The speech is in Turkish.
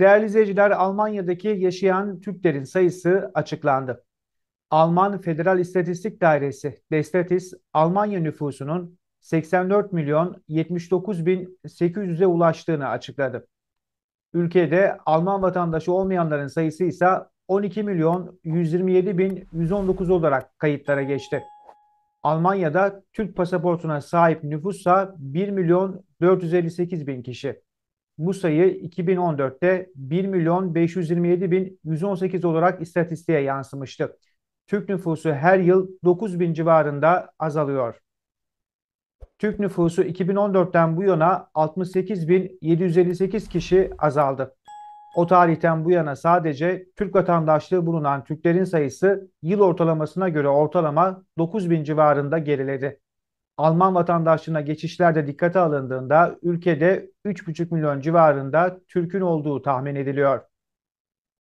Değerli izleyiciler, Almanya'daki yaşayan Türklerin sayısı açıklandı. Alman Federal İstatistik Dairesi, Destatis, Almanya nüfusunun 84 milyon 79 bin 800'e ulaştığını açıkladı. Ülkede Alman vatandaşı olmayanların sayısı ise 12 milyon 127 bin 119 olarak kayıtlara geçti. Almanya'da Türk pasaportuna sahip nüfussa 1 milyon 458 bin kişi bu sayı 2014'te 1 milyon 527 bin 118 olarak istatistiğe yansımıştı. Türk nüfusu her yıl 9 bin civarında azalıyor. Türk nüfusu 2014'ten bu yana 68 bin 758 kişi azaldı. O tarihten bu yana sadece Türk vatandaşlığı bulunan Türklerin sayısı yıl ortalamasına göre ortalama 9 bin civarında geriledi. Alman vatandaşlığına geçişlerde dikkate alındığında ülkede 3,5 milyon civarında Türk'ün olduğu tahmin ediliyor.